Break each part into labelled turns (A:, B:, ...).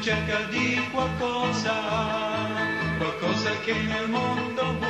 A: cerca di qualcosa, qualcosa che nel mondo vuole.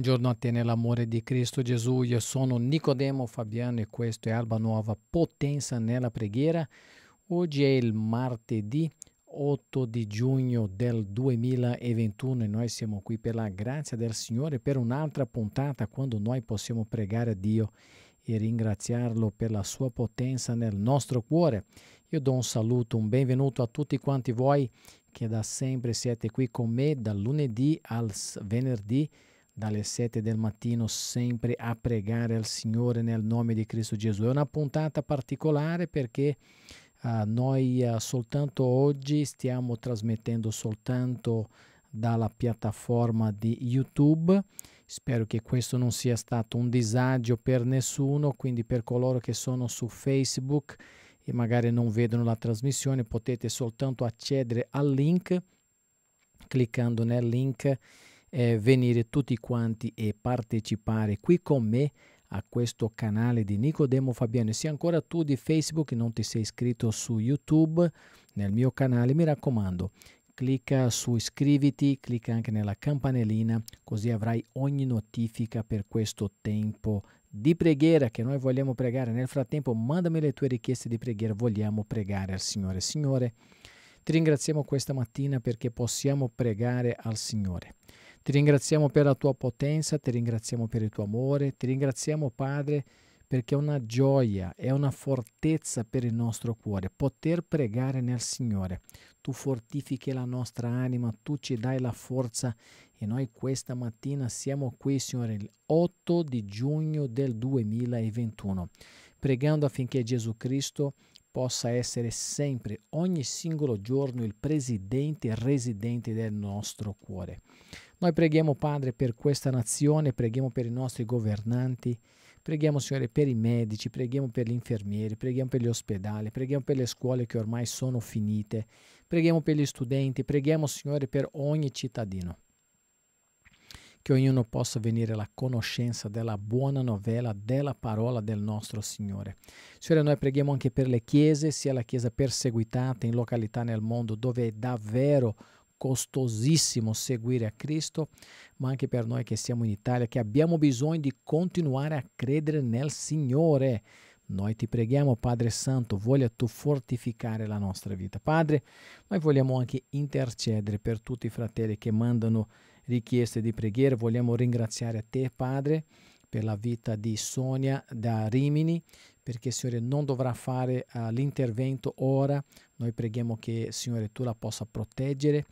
A: Buongiorno a te nell'amore di Cristo Gesù, io sono Nicodemo Fabiano e questo è Alba Nuova Potenza nella preghiera. Oggi è il martedì 8 di giugno del 2021 e noi siamo qui per la grazia del Signore per un'altra puntata quando noi possiamo pregare a Dio e ringraziarlo per la sua potenza nel nostro cuore. Io do un saluto, un benvenuto a tutti quanti voi che da sempre siete qui con me dal lunedì al venerdì dalle 7 del mattino sempre a pregare al Signore nel nome di Cristo Gesù. È una puntata particolare perché uh, noi uh, soltanto oggi stiamo trasmettendo soltanto dalla piattaforma di YouTube. Spero che questo non sia stato un disagio per nessuno, quindi per coloro che sono su Facebook e magari non vedono la trasmissione potete soltanto accedere al link cliccando nel link eh, venire tutti quanti e partecipare qui con me a questo canale di Nicodemo Fabiano. se ancora tu di Facebook non ti sei iscritto su YouTube, nel mio canale, mi raccomando, clicca su iscriviti, clicca anche nella campanellina, così avrai ogni notifica per questo tempo di preghiera che noi vogliamo pregare. Nel frattempo, mandami le tue richieste di preghiera, vogliamo pregare al Signore. Signore, ti ringraziamo questa mattina perché possiamo pregare al Signore. Ti ringraziamo per la tua potenza, ti ringraziamo per il tuo amore, ti ringraziamo Padre perché è una gioia, è una fortezza per il nostro cuore poter pregare nel Signore. Tu fortifichi la nostra anima, tu ci dai la forza e noi questa mattina siamo qui, Signore, il 8 di giugno del 2021, pregando affinché Gesù Cristo possa essere sempre, ogni singolo giorno, il presidente e residente del nostro cuore. Noi preghiamo, Padre, per questa nazione, preghiamo per i nostri governanti, Preghiamo, Signore, per i medici, preghiamo per gli infermieri, preghiamo per gli ospedali, preghiamo per le scuole che ormai sono finite, preghiamo per gli studenti, preghiamo, Signore, per ogni cittadino che ognuno possa venire alla conoscenza della buona novella della parola del nostro Signore. Signore, noi preghiamo anche per le chiese, sia la chiesa perseguitata in località nel mondo dove è davvero costosissimo seguire a Cristo, ma anche per noi che siamo in Italia, che abbiamo bisogno di continuare a credere nel Signore. Noi ti preghiamo, Padre Santo, voglia tu fortificare la nostra vita. Padre, noi vogliamo anche intercedere per tutti i fratelli che mandano richieste di preghiera. Vogliamo ringraziare a te, Padre, per la vita di Sonia da Rimini, perché Signore non dovrà fare uh, l'intervento ora. Noi preghiamo che, Signore, tu la possa proteggere.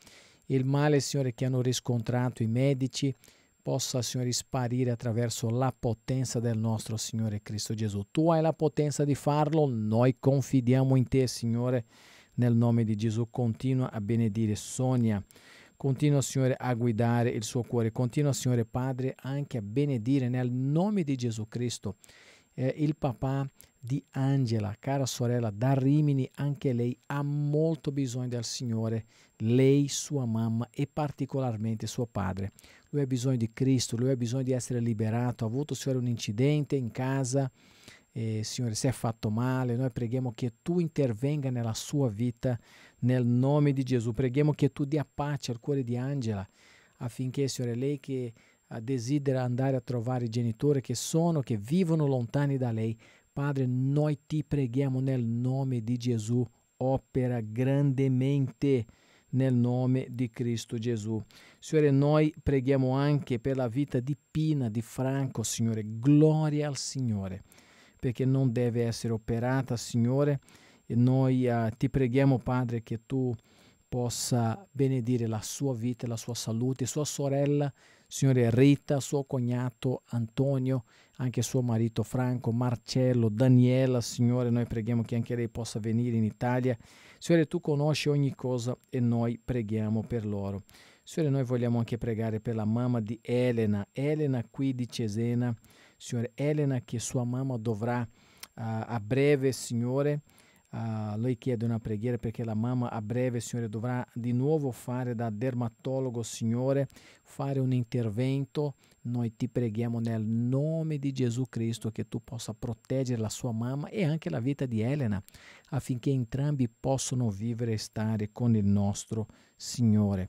A: Il male, Signore, che hanno riscontrato i medici possa, Signore, sparire attraverso la potenza del nostro Signore Cristo Gesù. Tu hai la potenza di farlo, noi confidiamo in te, Signore, nel nome di Gesù. Continua a benedire Sonia. Continua, Signore, a guidare il suo cuore. Continua, Signore Padre, anche a benedire nel nome di Gesù Cristo eh, il papà di Angela, cara sorella da Rimini, anche lei ha molto bisogno del Signore, lei, sua mamma e particolarmente suo padre. Lui ha bisogno di Cristo, lui ha bisogno di essere liberato, ha avuto, Signore, un incidente in casa, eh, Signore, se è fatto male, noi preghiamo che tu intervenga nella sua vita nel nome di Gesù. Preghiamo che tu dia pace al cuore di Angela affinché, Signore, lei che ah, desidera andare a trovare i genitori che sono, che vivono lontani da lei, Padre, noi ti preghiamo nel nome di Gesù, opera grandemente nel nome di Cristo Gesù. Signore, noi preghiamo anche per la vita di Pina, di Franco, Signore. Gloria al Signore perché non deve essere operata, Signore. E noi eh, ti preghiamo, Padre, che tu possa benedire la sua vita, la sua salute, sua sorella, Signore Rita, suo cognato Antonio, anche suo marito Franco, Marcello, Daniela, Signore, noi preghiamo che anche lei possa venire in Italia. Signore, tu conosci ogni cosa e noi preghiamo per loro. Signore, noi vogliamo anche pregare per la mamma di Elena, Elena qui di Cesena. Signore Elena, che sua mamma dovrà ah, a breve, Signore, Uh, lei chiede una preghiera perché la mamma a breve, Signore, dovrà di nuovo fare da dermatologo, Signore, fare un um intervento. Noi ti preghiamo nel nome di Gesù Cristo che tu possa proteggere la sua mamma e anche la vita di Elena, affinché entrambi possano vivere e stare con il nostro Signore.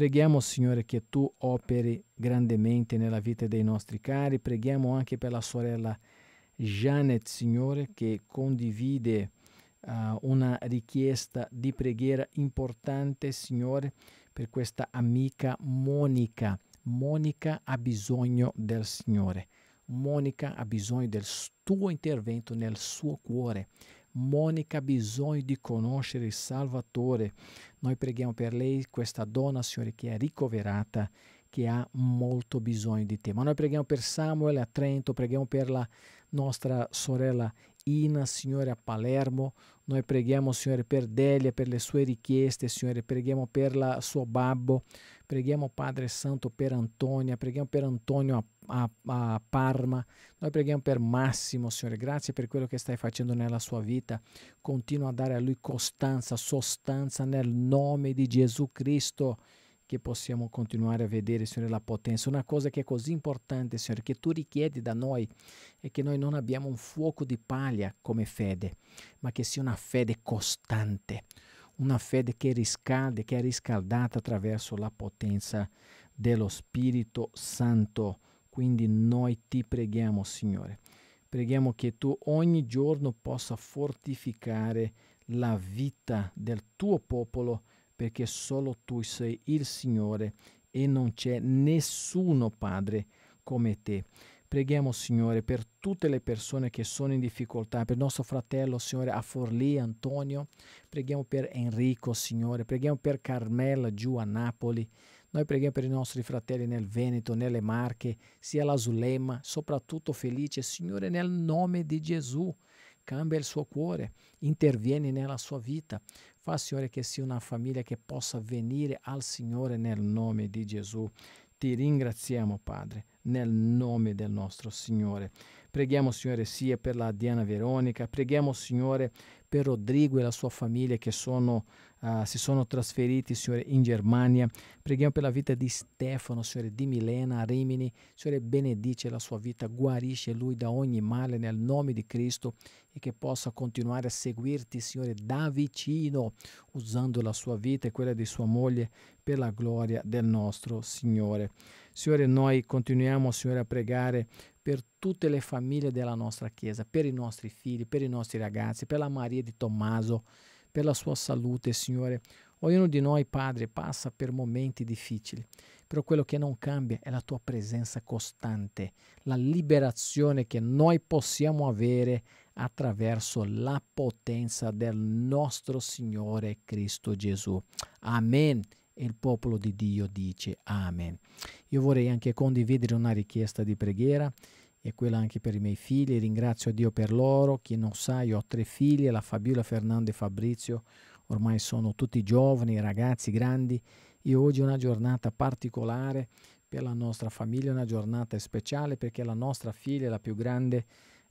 A: Preghiamo, Signore, che tu operi grandemente nella vita dei nostri cari. Preghiamo anche per la sorella Janet, Signore, che condivide uh, una richiesta di preghiera importante, Signore, per questa amica Monica. Monica ha bisogno del Signore. Monica ha bisogno del tuo intervento nel suo cuore. Monica ha bisogno di conoscere il Salvatore. Noi preghiamo per lei, questa donna, Signore, che è ricoverata, che ha molto bisogno di te. Ma noi preghiamo per Samuel a Trento, preghiamo per la nostra sorella Ina, Signore, a Palermo. Noi preghiamo, Signore, per Delia, per le sue richieste, Signore, preghiamo per il suo babbo, preghiamo Padre Santo per Antonia, preghiamo per Antonio a a, a Parma. Noi preghiamo per Massimo, Signore, grazie per quello che stai facendo nella sua vita. Continua a dare a lui costanza, sostanza nel nome di Gesù Cristo che possiamo continuare a vedere, Signore, la potenza. Una cosa che è così importante, Signore, che tu richiedi da noi è che noi non abbiamo un fuoco di paglia come fede, ma che sia una fede costante, una fede che riscalde, che è riscaldata attraverso la potenza dello Spirito Santo. Quindi noi ti preghiamo, Signore. Preghiamo che tu ogni giorno possa fortificare la vita del tuo popolo, perché solo tu sei il Signore e non c'è nessuno Padre come te. Preghiamo, Signore, per tutte le persone che sono in difficoltà, per nostro fratello, Signore, a Forlì, Antonio, preghiamo per Enrico, Signore, preghiamo per Carmela giù a Napoli, noi preghiamo per i nostri fratelli nel Veneto, nelle Marche, sia la Zulema, soprattutto Felice. Signore, nel nome di Gesù, cambia il suo cuore, intervieni nella sua vita. Fa, Signore, che sia una famiglia che possa venire al Signore nel nome di Gesù. Ti ringraziamo, Padre, nel nome del nostro Signore. Preghiamo, Signore, sia per la Diana Veronica, preghiamo, Signore, per Rodrigo e la sua famiglia che sono, uh, si sono trasferiti, Signore, in Germania. Preghiamo per la vita di Stefano, Signore, di Milena, Rimini. Signore, benedice la sua vita, guarisce lui da ogni male nel nome di Cristo e che possa continuare a seguirti, Signore, da vicino, usando la sua vita e quella di sua moglie per la gloria del nostro Signore. Signore, noi continuiamo, Signore, a pregare per tutte le famiglie della nostra Chiesa, per i nostri figli, per i nostri ragazzi, per la Maria di Tommaso, per la sua salute, Signore. Ognuno di noi, Padre, passa per momenti difficili, però quello che non cambia è la tua presenza costante, la liberazione che noi possiamo avere attraverso la potenza del nostro Signore Cristo Gesù. Amen e il popolo di Dio dice Amen. Io vorrei anche condividere una richiesta di preghiera e quella anche per i miei figli. Ringrazio Dio per loro. Chi non sa, io ho tre figli, la Fabiola, Fernando e Fabrizio. Ormai sono tutti giovani, ragazzi, grandi. E oggi è una giornata particolare per la nostra famiglia, una giornata speciale perché la nostra figlia, la più grande,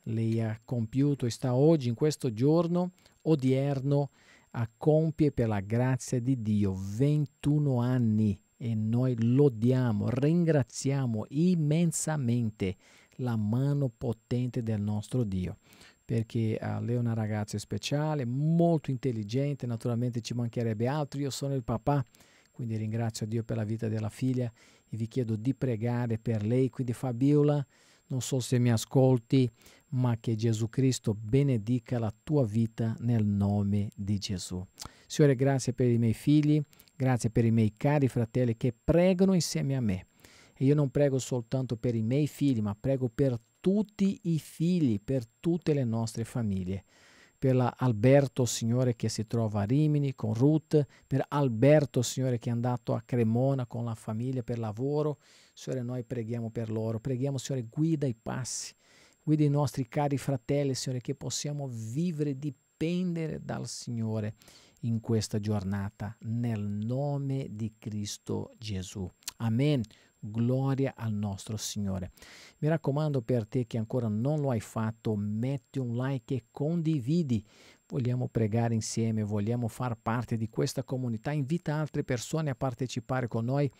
A: lei ha compiuto e sta oggi in questo giorno odierno a compie per la grazia di Dio 21 anni e noi lodiamo, ringraziamo immensamente la mano potente del nostro Dio perché uh, lei è una ragazza speciale, molto intelligente, naturalmente ci mancherebbe altro, io sono il papà, quindi ringrazio Dio per la vita della figlia e vi chiedo di pregare per lei, quindi Fabiola, non so se mi ascolti, ma che Gesù Cristo benedica la tua vita nel nome di Gesù. Signore, grazie per i miei figli, grazie per i miei cari fratelli che pregano insieme a me. E io non prego soltanto per i miei figli, ma prego per tutti i figli, per tutte le nostre famiglie. Per Alberto, Signore, che si trova a Rimini con Ruth, per Alberto, Signore, che è andato a Cremona con la famiglia per lavoro. Signore, noi preghiamo per loro. Preghiamo, Signore, guida i passi guida i nostri cari fratelli, Signore, che possiamo vivere dipendere dal Signore in questa giornata, nel nome di Cristo Gesù. Amen. Gloria al nostro Signore. Mi raccomando per te che ancora non lo hai fatto, metti un like e condividi. Vogliamo pregare insieme, vogliamo far parte di questa comunità. Invita altre persone a partecipare con noi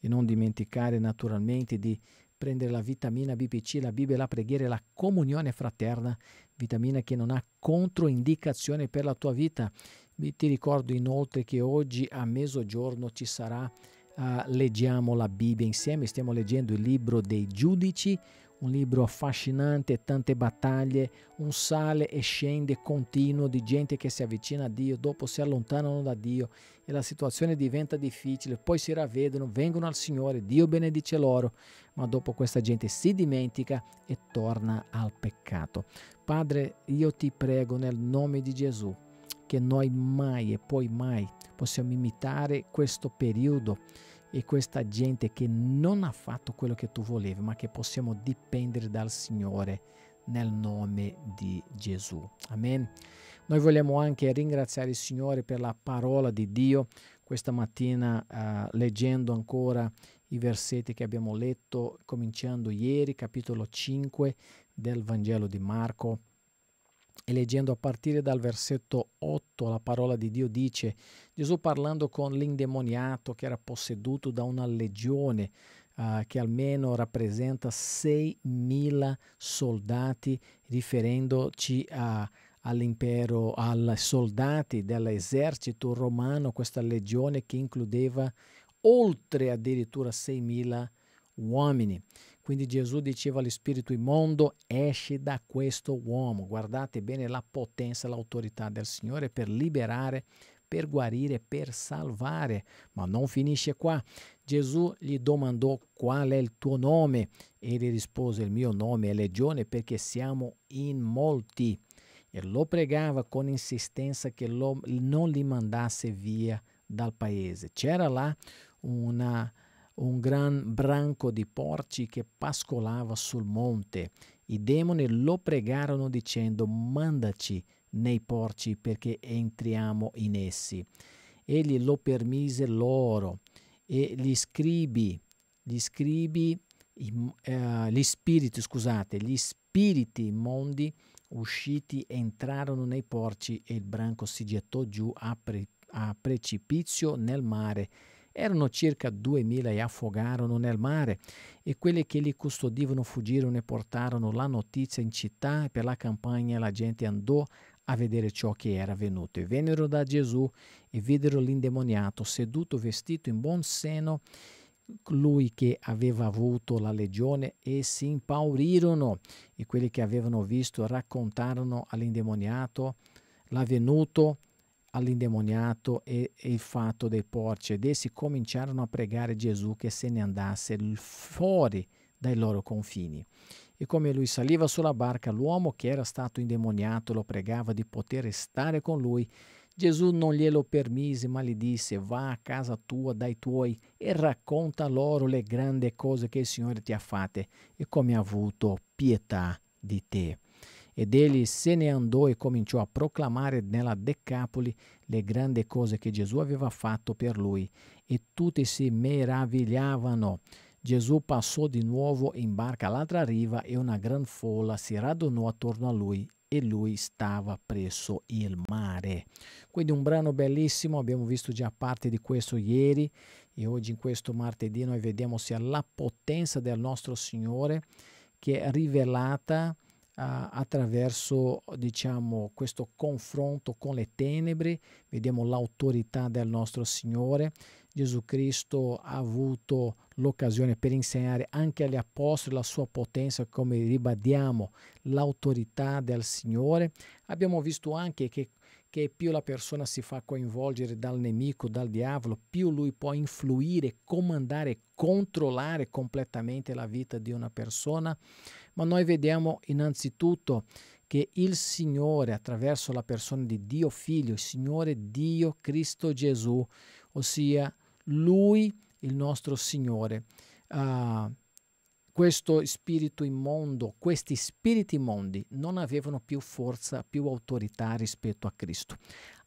A: e non dimenticare naturalmente di prendere la vitamina BPC, la Bibbia, la preghiera e la comunione fraterna, vitamina che non ha controindicazione per la tua vita. Ti ricordo inoltre che oggi a mezzogiorno ci sarà, uh, leggiamo la Bibbia insieme, stiamo leggendo il libro dei giudici, un libro affascinante tante battaglie, un sale e scende continuo di gente che si avvicina a Dio, dopo si allontanano da Dio e la situazione diventa difficile, poi si ravvedono, vengono al Signore, Dio benedice loro, ma dopo questa gente si dimentica e torna al peccato. Padre, io ti prego nel nome di Gesù che noi mai e poi mai possiamo imitare questo periodo e questa gente che non ha fatto quello che tu volevi, ma che possiamo dipendere dal Signore nel nome di Gesù. Amen. Noi vogliamo anche ringraziare il Signore per la parola di Dio. Questa mattina uh, leggendo ancora i versetti che abbiamo letto, cominciando ieri, capitolo 5 del Vangelo di Marco, e leggendo a partire dal versetto 8 la parola di Dio dice, Gesù parlando con l'indemoniato che era posseduto da una legione uh, che almeno rappresenta 6.000 soldati, riferendoci a all'impero, ai soldati dell'esercito romano, questa legione che includeva oltre addirittura 6.000 uomini. Quindi Gesù diceva allo spirito immondo, esci da questo uomo. Guardate bene la potenza, l'autorità del Signore per liberare, per guarire, per salvare. Ma non finisce qua. Gesù gli domandò qual è il tuo nome. Egli rispose, il mio nome è Legione perché siamo in molti. E lo pregava con insistenza che lo, non li mandasse via dal paese. C'era là una un gran branco di porci che pascolava sul monte. I demoni lo pregarono dicendo mandaci nei porci perché entriamo in essi. Egli lo permise loro e gli scribi, gli scribi, eh, gli spiriti, scusate, gli spiriti immondi usciti entrarono nei porci e il branco si gettò giù a, pre, a precipizio nel mare erano circa duemila e affogarono nel mare e quelli che li custodivano fuggirono e portarono la notizia in città e per la campagna la gente andò a vedere ciò che era avvenuto e vennero da Gesù e videro l'indemoniato seduto vestito in buon seno lui che aveva avuto la legione e si impaurirono e quelli che avevano visto raccontarono all'indemoniato l'avvenuto all'indemoniato e, e, il fatto dei porci ed essi cominciarono a pregare Gesù che se ne andasse fuori dai loro confini. E come lui saliva sulla barca, l'uomo che era stato indemoniato lo pregava di poter stare con lui. Gesù non glielo permise, ma gli disse, va a casa tua dai tuoi e racconta loro le grandi cose che il Signore ti ha fatte e come ha avuto pietà di te. Ed egli se ne andò e cominciò a proclamare nella Decapoli le grandi cose che Gesù aveva fatto per lui, e tutti si meravigliavano. Gesù passò di nuovo in barca all'altra riva e una gran folla si radunò attorno a lui e lui stava presso il mare. Quindi un brano bellissimo, abbiamo visto già parte di questo ieri e oggi in questo martedì noi vediamo sia la potenza del nostro Signore che è rivelata attraverso diciamo, questo confronto con le tenebre, vediamo l'autorità del nostro Signore. Gesù Cristo ha avuto l'occasione per insegnare anche agli apostoli la sua potenza, come ribadiamo l'autorità del Signore. Abbiamo visto anche che che più la persona si fa coinvolgere dal nemico, dal diavolo, più lui può influire, comandare, controllare completamente la vita di una persona. Ma noi vediamo innanzitutto che il Signore, attraverso la persona di Dio Figlio, il Signore Dio Cristo Gesù, ossia Lui, il nostro Signore, uh, questo spirito immondo, questi spiriti immondi non avevano più forza, più autorità rispetto a Cristo.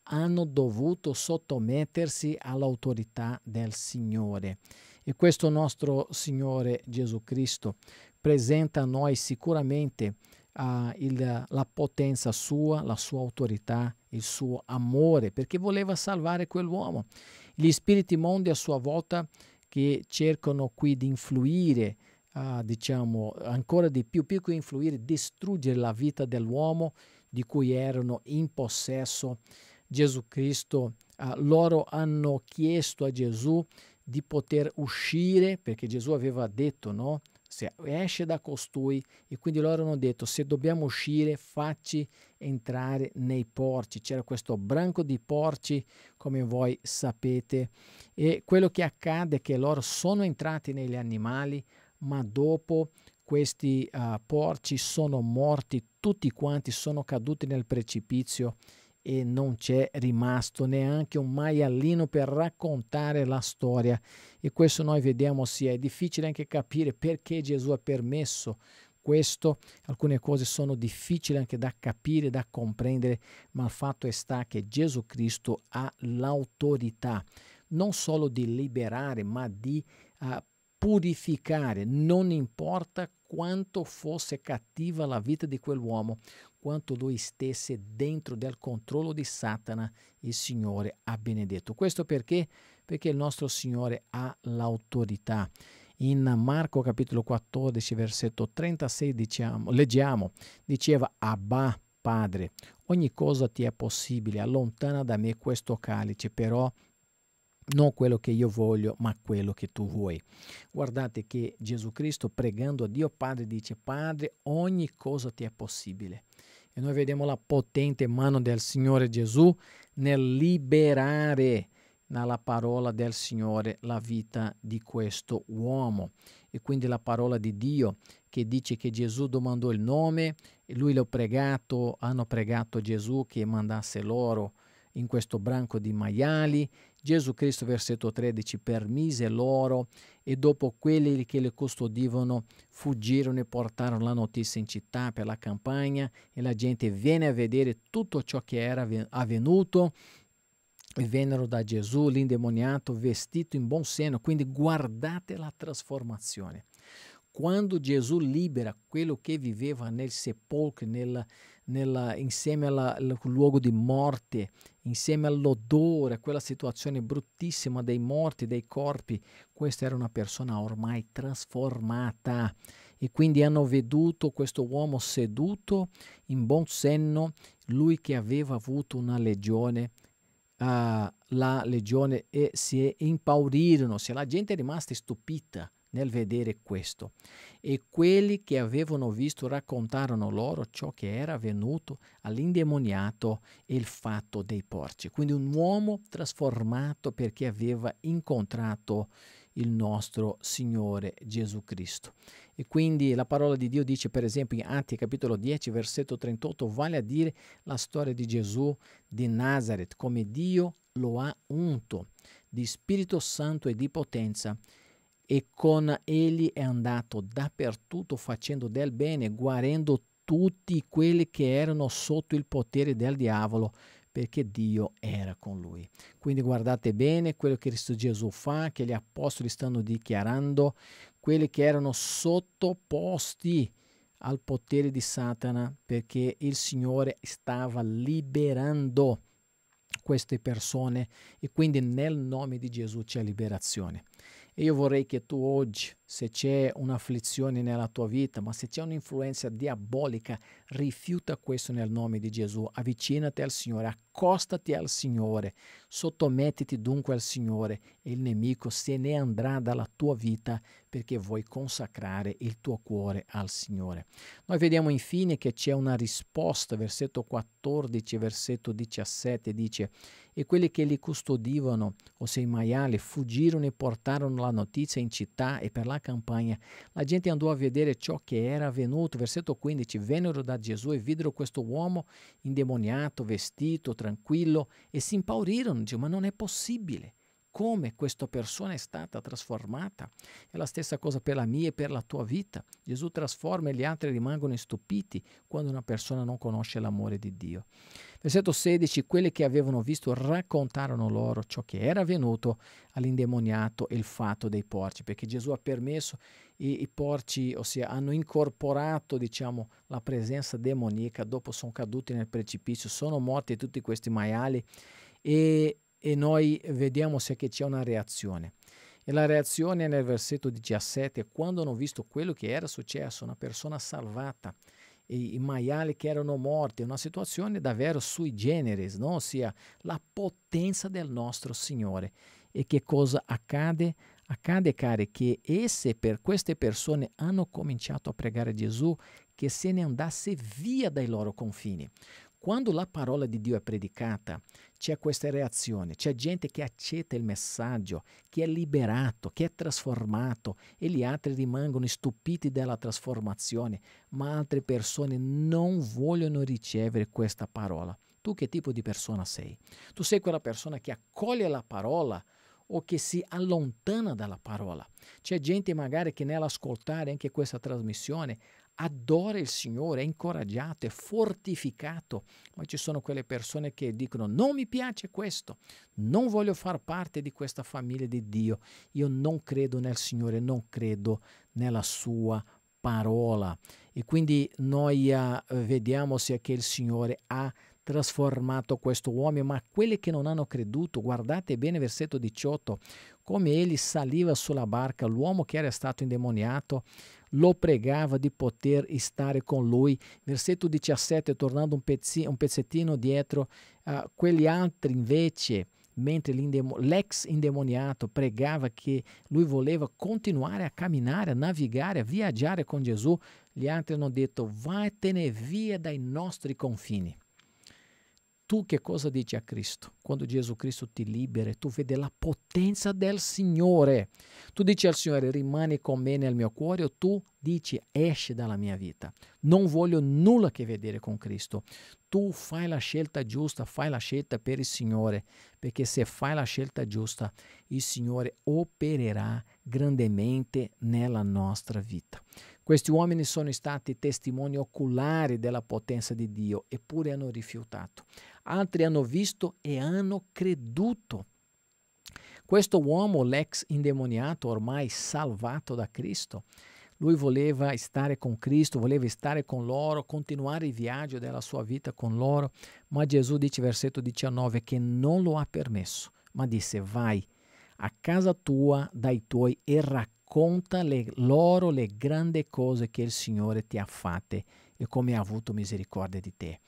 A: Hanno dovuto sottomettersi all'autorità del Signore. E questo nostro Signore Gesù Cristo presenta a noi sicuramente uh, il, la potenza sua, la sua autorità, il suo amore, perché voleva salvare quell'uomo. Gli spiriti mondi a sua volta che cercano qui di influire uh, diciamo, ancora di più, più che influire, distruggere la vita dell'uomo di cui erano in possesso Gesù Cristo. Uh, loro hanno chiesto a Gesù di poter uscire, perché Gesù aveva detto, no? Se esce da costui, e quindi loro hanno detto, se dobbiamo uscire, facci entrare nei porci. C'era questo branco di porci, come voi sapete, e quello che accade è che loro sono entrati negli animali, ma dopo questi uh, porci sono morti, tutti quanti sono caduti nel precipizio e non c'è rimasto neanche un maialino per raccontare la storia. E questo noi vediamo sì, è difficile anche capire perché Gesù ha permesso questo. Alcune cose sono difficili anche da capire, da comprendere, ma il fatto sta che Gesù Cristo ha l'autorità non solo di liberare, ma di uh, purificare, non importa quanto fosse cattiva la vita di quell'uomo, quanto lui stesse dentro del controllo di Satana, il Signore ha benedetto. Questo perché? Perché il nostro Signore ha l'autorità. In Marco capitolo 14, versetto 36 diciamo, leggiamo, diceva Abba Padre, ogni cosa ti è possibile, allontana da me questo calice, però non quello che io voglio, ma quello che tu vuoi. Guardate che Gesù Cristo pregando a Dio Padre dice, Padre, ogni cosa ti è possibile. E noi vediamo la potente mano del Signore Gesù nel liberare nella parola del Signore la vita di questo uomo. E quindi la parola di Dio che dice che Gesù domandò il nome, e lui l'ho pregato, hanno pregato Gesù che mandasse loro in questo branco di maiali. Gesù Cristo, versetto 13, permise loro e dopo quelli che le custodivano fuggirono e portarono la notizia in città per la campagna e la gente venne a vedere tutto ciò che era avvenuto e vennero da Gesù l'indemoniato vestito in buon seno. Quindi guardate la trasformazione. Quando Gesù libera quello che viveva nel sepolcro, nel, nella, insieme al luogo di morte, insieme all'odore, a quella situazione bruttissima dei morti, dei corpi, questa era una persona ormai trasformata e quindi hanno veduto questo uomo seduto in buon senno, lui che aveva avuto una legione, uh, la legione e si impaurirono, se la gente è rimasta stupita nel vedere questo. E quelli che avevano visto raccontarono loro ciò che era avvenuto all'indemoniato e il fatto dei porci. Quindi un uomo trasformato perché aveva incontrato il nostro Signore Gesù Cristo. E quindi la parola di Dio dice, per esempio, in Atti capitolo 10, versetto 38, vale a dire la storia di Gesù di Nazareth, come Dio lo ha unto di Spirito Santo e di potenza e con egli è andato dappertutto facendo del bene, guarendo tutti quelli che erano sotto il potere del diavolo, perché Dio era con lui. Quindi guardate bene quello che Cristo Gesù fa, che gli apostoli stanno dichiarando, quelli che erano sottoposti al potere di Satana, perché il Signore stava liberando queste persone e quindi nel nome di Gesù c'è liberazione. E Io vorrei che tu oggi, se c'è un'afflizione nella tua vita, ma se c'è un'influenza diabolica, rifiuta questo nel nome di Gesù. Avvicinati al Signore, accostati al Signore, sottomettiti dunque al Signore e il nemico se ne andrà dalla tua vita perché vuoi consacrare il tuo cuore al Signore. Noi vediamo infine che c'è una risposta, versetto 14, versetto 17 dice, e quelli che li custodivano, ossia i maiali, fuggirono e portarono la notizia in città e per la campagna. La gente andò a vedere ciò che era avvenuto. Versetto 15, vennero da Gesù e videro questo uomo indemoniato, vestito, tranquillo e si impaurirono, dice, ma non è possibile come questa persona è stata trasformata. È la stessa cosa per la mia e per la tua vita. Gesù trasforma e gli altri rimangono stupiti quando una persona non conosce l'amore di Dio. Versetto 16, quelli che avevano visto raccontarono loro ciò che era avvenuto all'indemoniato e il fatto dei porci, perché Gesù ha permesso i, i porci, ossia hanno incorporato diciamo, la presenza demoniaca, dopo sono caduti nel precipizio, sono morti tutti questi maiali e e noi vediamo se c'è una reazione. E la reazione nel versetto 17 quando hanno visto quello che era successo, una persona salvata, i, maiali che erano morti, una situazione davvero sui generis, no? ossia la potenza del nostro Signore. E che cosa accade? Accade, cari, che esse, per queste persone hanno cominciato a pregare a Gesù che se ne andasse via dai loro confini. Quando la parola di Dio è predicata, c'è questa reazione, c'è gente che accetta il messaggio, che è liberato, che è trasformato e gli altri rimangono stupiti della trasformazione, ma altre persone non vogliono ricevere questa parola. Tu che tipo di persona sei? Tu sei quella persona che accoglie la parola, o che si allontana dalla parola. C'è gente magari che nell'ascoltare anche questa trasmissione Adora il Signore, è incoraggiato, è fortificato. Ma ci sono quelle persone che dicono non mi piace questo, non voglio far parte di questa famiglia di Dio, io non credo nel Signore, non credo nella sua parola. E quindi noi uh, vediamo è che il Signore ha trasformato questo uomo, ma quelli che non hanno creduto, guardate bene versetto 18, come egli saliva sulla barca, l'uomo che era stato indemoniato lo pregava di poter stare con lui. Versetto 17, tornando un, pezzi, un pezzettino dietro, uh, quegli altri invece mentre l'ex indemoniato pregava che lui voleva continuare a camminare, a navigare, a viaggiare con Gesù, gli altri hanno detto vattene via dai nostri confini tu che cosa dici a Cristo? Quando Gesù Cristo ti libera, tu vedi la potenza del Signore. Tu dici al Signore, rimani con me nel mio cuore, o tu dici, esci dalla mia vita. Non voglio nulla a che vedere con Cristo. Tu fai la scelta giusta, fai la scelta per il Signore, perché se fai la scelta giusta, il Signore opererà grandemente nella nostra vita. Questi uomini sono stati testimoni oculari della potenza di Dio, eppure hanno rifiutato. Altri hanno visto e hanno hanno creduto. Questo uomo, l'ex indemoniato, ormai salvato da Cristo, lui voleva stare con Cristo, voleva stare con loro, continuare il viaggio della sua vita con loro, ma Gesù dice, versetto 19, che non lo ha permesso, ma disse, vai a casa tua dai tuoi e racconta loro le grandi cose che il Signore ti ha fatte e come ha avuto misericordia di te.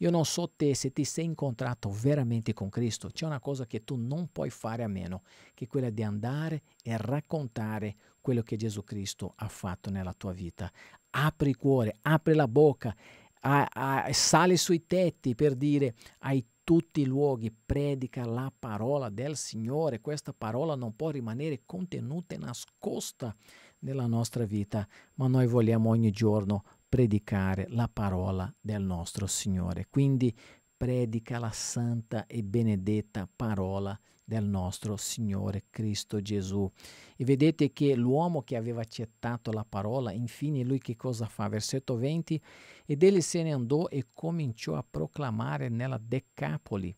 A: Io non so te se ti sei incontrato veramente con Cristo, c'è una cosa che tu non puoi fare a meno, che è quella di andare e raccontare quello che Gesù Cristo ha fatto nella tua vita. Apri il cuore, apri la bocca, a, a, sale sui tetti per dire ai tutti i luoghi, predica la parola del Signore. Questa parola non può rimanere contenuta e nascosta nella nostra vita, ma noi vogliamo ogni giorno predicare la parola del nostro Signore. Quindi predica la santa e benedetta parola del nostro Signore Cristo Gesù. E vedete che l'uomo che aveva accettato la parola, infine lui che cosa fa? Versetto 20, ed egli se ne andò e cominciò a proclamare nella Decapoli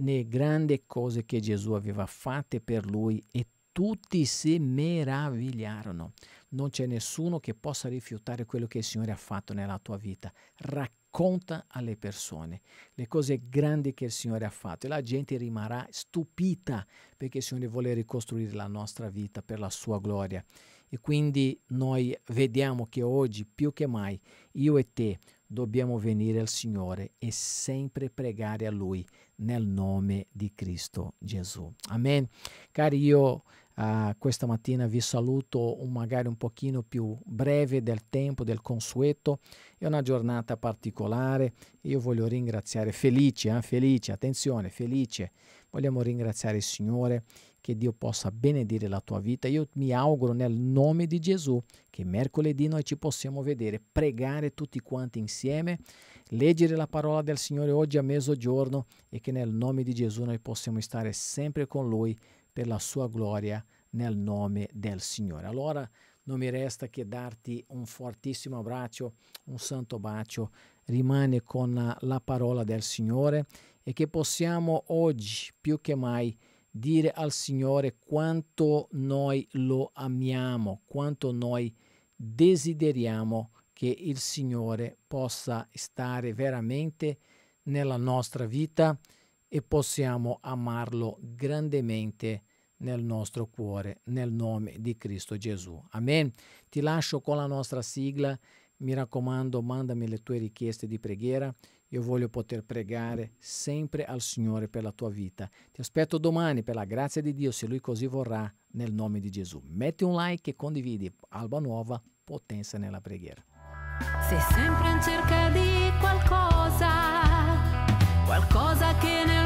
A: le grandi cose che Gesù aveva fatte per lui e tutti si meravigliarono. Non c'è nessuno che possa rifiutare quello che il Signore ha fatto nella tua vita. Racconta alle persone le cose grandi che il Signore ha fatto e la gente rimarrà stupita perché il Signore vuole ricostruire la nostra vita per la sua gloria. E quindi noi vediamo che oggi più che mai io e te dobbiamo venire al Signore e sempre pregare a Lui nel nome di Cristo Gesù. Amen. Cari, io Uh, questa mattina vi saluto un, magari un pochino più breve del tempo, del consueto. È una giornata particolare. Io voglio ringraziare Felice, eh? Felice, attenzione, Felice. Vogliamo ringraziare il Signore che Dio possa benedire la tua vita. Io mi auguro nel nome di Gesù che mercoledì noi ci possiamo vedere, pregare tutti quanti insieme, leggere la parola del Signore oggi a mezzogiorno e che nel nome di Gesù noi possiamo stare sempre con Lui per la sua gloria nel nome del Signore. Allora non mi resta che darti un fortissimo abbraccio, un santo bacio, rimane con la parola del Signore e che possiamo oggi più che mai dire al Signore quanto noi lo amiamo, quanto noi desideriamo che il Signore possa stare veramente nella nostra vita e possiamo amarlo grandemente nel nostro cuore, nel nome di Cristo Gesù. Amen. Ti lascio con la nostra sigla. Mi raccomando, mandami le tue richieste di preghiera. Io voglio poter pregare sempre al Signore per la tua vita. Ti aspetto domani per la grazia di Dio, se Lui così vorrà, nel nome di Gesù. Metti un like e condividi. Alba Nuova, potenza nella preghiera. Sei sempre in cerca di qualcosa, qualcosa che ne